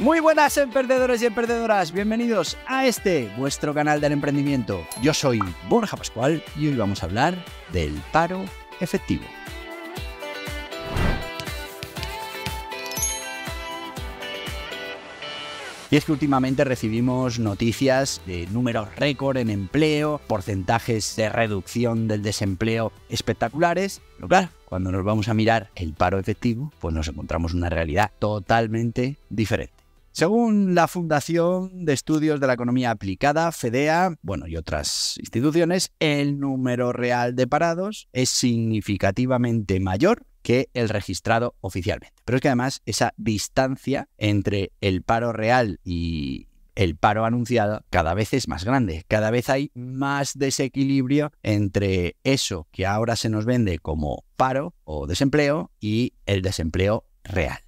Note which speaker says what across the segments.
Speaker 1: Muy buenas emprendedores y emprendedoras, bienvenidos a este, vuestro canal del emprendimiento. Yo soy Borja Pascual y hoy vamos a hablar del paro efectivo. Y es que últimamente recibimos noticias de números récord en empleo, porcentajes de reducción del desempleo espectaculares, pero claro, cuando nos vamos a mirar el paro efectivo, pues nos encontramos una realidad totalmente diferente. Según la Fundación de Estudios de la Economía Aplicada, FEDEA, bueno, y otras instituciones, el número real de parados es significativamente mayor que el registrado oficialmente. Pero es que además esa distancia entre el paro real y el paro anunciado cada vez es más grande, cada vez hay más desequilibrio entre eso que ahora se nos vende como paro o desempleo y el desempleo real.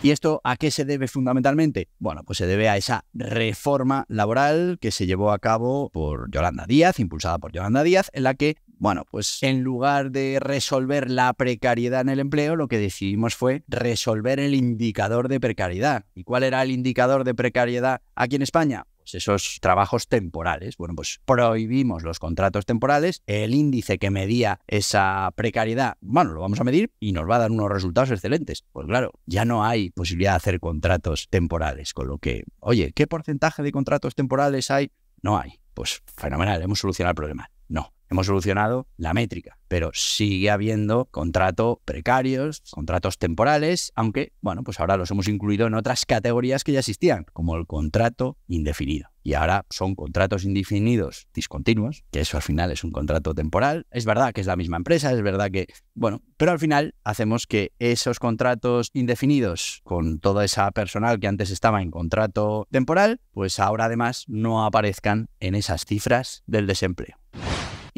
Speaker 1: ¿Y esto a qué se debe fundamentalmente? Bueno, pues se debe a esa reforma laboral que se llevó a cabo por Yolanda Díaz, impulsada por Yolanda Díaz, en la que, bueno, pues en lugar de resolver la precariedad en el empleo, lo que decidimos fue resolver el indicador de precariedad. ¿Y cuál era el indicador de precariedad aquí en España? Pues, esos trabajos temporales. Bueno, pues prohibimos los contratos temporales, el índice que medía esa precariedad, bueno, lo vamos a medir y nos va a dar unos resultados excelentes. Pues claro, ya no hay posibilidad de hacer contratos temporales, con lo que, oye, ¿qué porcentaje de contratos temporales hay? No hay. Pues fenomenal, hemos solucionado el problema. No, Hemos solucionado la métrica, pero sigue habiendo contratos precarios, contratos temporales, aunque, bueno, pues ahora los hemos incluido en otras categorías que ya existían, como el contrato indefinido. Y ahora son contratos indefinidos discontinuos, que eso al final es un contrato temporal. Es verdad que es la misma empresa, es verdad que, bueno, pero al final hacemos que esos contratos indefinidos con toda esa personal que antes estaba en contrato temporal, pues ahora además no aparezcan en esas cifras del desempleo.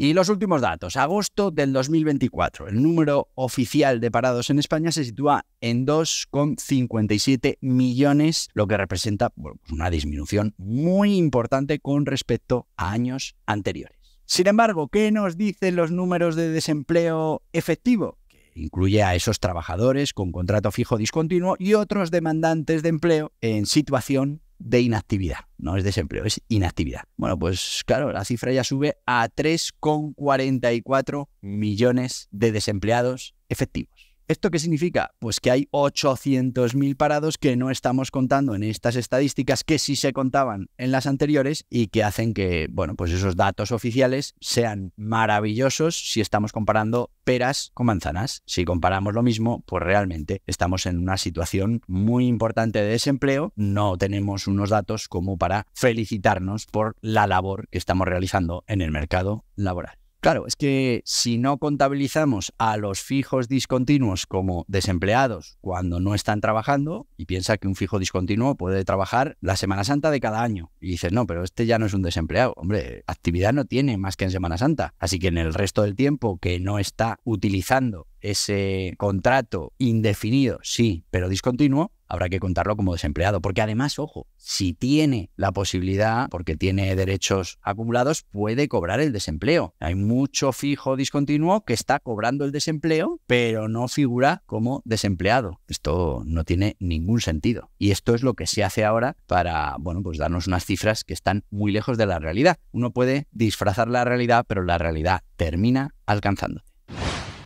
Speaker 1: Y los últimos datos, agosto del 2024, el número oficial de parados en España se sitúa en 2,57 millones, lo que representa pues una disminución muy importante con respecto a años anteriores. Sin embargo, ¿qué nos dicen los números de desempleo efectivo? que incluye a esos trabajadores con contrato fijo discontinuo y otros demandantes de empleo en situación de inactividad, no es desempleo, es inactividad. Bueno, pues claro, la cifra ya sube a 3,44 millones de desempleados efectivos. ¿Esto qué significa? Pues que hay 800.000 parados que no estamos contando en estas estadísticas que sí se contaban en las anteriores y que hacen que, bueno, pues esos datos oficiales sean maravillosos si estamos comparando peras con manzanas. Si comparamos lo mismo, pues realmente estamos en una situación muy importante de desempleo. No tenemos unos datos como para felicitarnos por la labor que estamos realizando en el mercado laboral. Claro, es que si no contabilizamos a los fijos discontinuos como desempleados cuando no están trabajando, y piensa que un fijo discontinuo puede trabajar la Semana Santa de cada año, y dices, no, pero este ya no es un desempleado, hombre, actividad no tiene más que en Semana Santa, así que en el resto del tiempo que no está utilizando ese contrato indefinido, sí, pero discontinuo, habrá que contarlo como desempleado. Porque además, ojo, si tiene la posibilidad, porque tiene derechos acumulados, puede cobrar el desempleo. Hay mucho fijo discontinuo que está cobrando el desempleo, pero no figura como desempleado. Esto no tiene ningún sentido. Y esto es lo que se hace ahora para, bueno, pues darnos unas cifras que están muy lejos de la realidad. Uno puede disfrazar la realidad, pero la realidad termina alcanzando.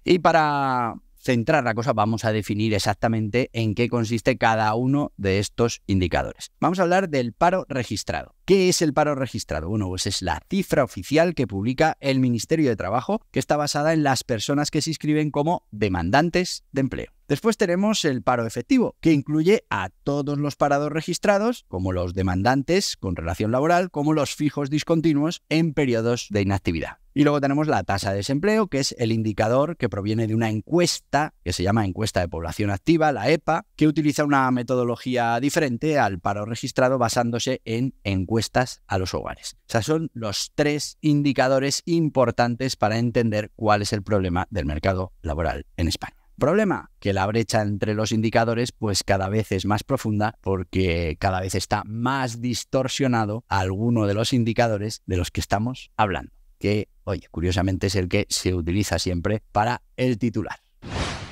Speaker 1: Y para centrar la cosa, vamos a definir exactamente en qué consiste cada uno de estos indicadores. Vamos a hablar del paro registrado. ¿Qué es el paro registrado? Bueno, pues es la cifra oficial que publica el Ministerio de Trabajo, que está basada en las personas que se inscriben como demandantes de empleo. Después tenemos el paro efectivo, que incluye a todos los parados registrados, como los demandantes con relación laboral, como los fijos discontinuos en periodos de inactividad. Y luego tenemos la tasa de desempleo, que es el indicador que proviene de una encuesta que se llama Encuesta de Población Activa, la EPA, que utiliza una metodología diferente al paro registrado basándose en encuestas a los hogares. O son los tres indicadores importantes para entender cuál es el problema del mercado laboral en España. Problema, que la brecha entre los indicadores pues cada vez es más profunda porque cada vez está más distorsionado alguno de los indicadores de los que estamos hablando que Oye, curiosamente es el que se utiliza siempre para el titular.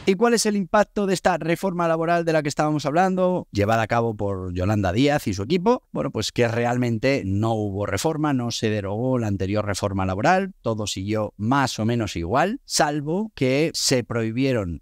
Speaker 1: ¿Y cuál es el impacto de esta reforma laboral de la que estábamos hablando, llevada a cabo por Yolanda Díaz y su equipo? Bueno, pues que realmente no hubo reforma, no se derogó la anterior reforma laboral, todo siguió más o menos igual, salvo que se prohibieron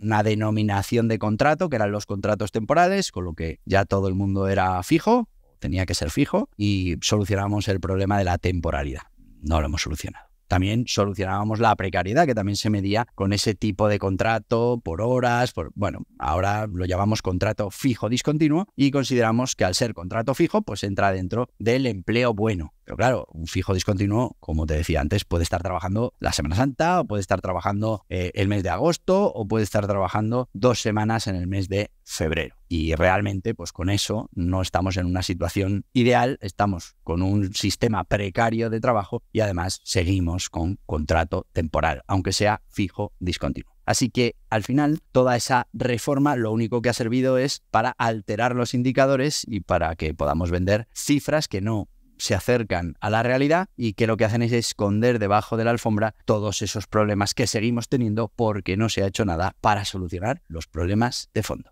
Speaker 1: una denominación de contrato, que eran los contratos temporales, con lo que ya todo el mundo era fijo, tenía que ser fijo, y solucionamos el problema de la temporalidad. No lo hemos solucionado también solucionábamos la precariedad, que también se medía con ese tipo de contrato por horas, por, bueno, ahora lo llamamos contrato fijo discontinuo y consideramos que al ser contrato fijo, pues entra dentro del empleo bueno. Pero claro, un fijo discontinuo, como te decía antes, puede estar trabajando la Semana Santa, o puede estar trabajando eh, el mes de agosto, o puede estar trabajando dos semanas en el mes de febrero. Y realmente, pues con eso no estamos en una situación ideal, estamos con un sistema precario de trabajo y además seguimos con contrato temporal, aunque sea fijo discontinuo. Así que al final toda esa reforma lo único que ha servido es para alterar los indicadores y para que podamos vender cifras que no se acercan a la realidad y que lo que hacen es esconder debajo de la alfombra todos esos problemas que seguimos teniendo porque no se ha hecho nada para solucionar los problemas de fondo.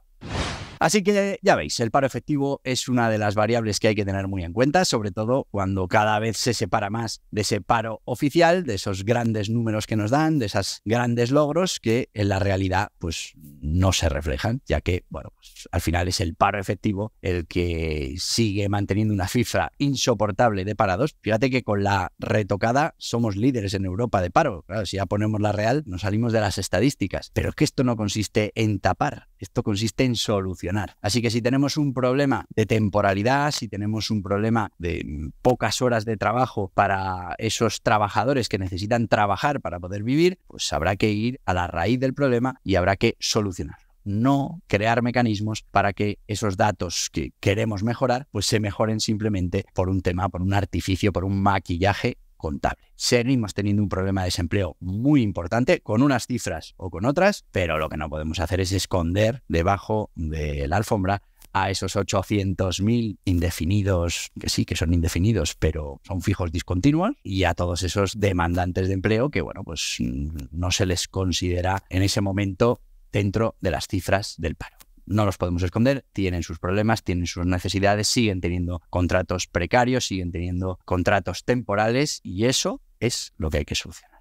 Speaker 1: Así que ya veis, el paro efectivo es una de las variables que hay que tener muy en cuenta, sobre todo cuando cada vez se separa más de ese paro oficial, de esos grandes números que nos dan, de esos grandes logros que en la realidad pues no se reflejan, ya que bueno, pues, al final es el paro efectivo el que sigue manteniendo una cifra insoportable de parados. Fíjate que con la retocada somos líderes en Europa de paro. si ya ponemos la real, nos salimos de las estadísticas, pero es que esto no consiste en tapar, esto consiste en solucionar Así que si tenemos un problema de temporalidad, si tenemos un problema de mm, pocas horas de trabajo para esos trabajadores que necesitan trabajar para poder vivir, pues habrá que ir a la raíz del problema y habrá que solucionarlo no crear mecanismos para que esos datos que queremos mejorar, pues se mejoren simplemente por un tema, por un artificio, por un maquillaje contable. Seguimos teniendo un problema de desempleo muy importante, con unas cifras o con otras, pero lo que no podemos hacer es esconder debajo de la alfombra a esos 800.000 indefinidos, que sí, que son indefinidos, pero son fijos discontinuos, y a todos esos demandantes de empleo que, bueno, pues mm, no se les considera en ese momento dentro de las cifras del paro no los podemos esconder, tienen sus problemas, tienen sus necesidades, siguen teniendo contratos precarios, siguen teniendo contratos temporales y eso es lo que hay que solucionar.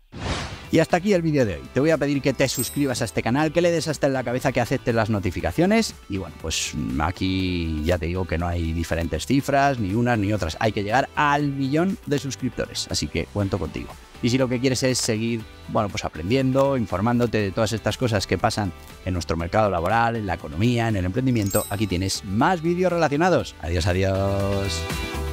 Speaker 1: Y hasta aquí el vídeo de hoy. Te voy a pedir que te suscribas a este canal, que le des hasta en la cabeza que aceptes las notificaciones. Y bueno, pues aquí ya te digo que no hay diferentes cifras, ni unas ni otras. Hay que llegar al millón de suscriptores. Así que cuento contigo. Y si lo que quieres es seguir, bueno, pues aprendiendo, informándote de todas estas cosas que pasan en nuestro mercado laboral, en la economía, en el emprendimiento, aquí tienes más vídeos relacionados. Adiós, adiós.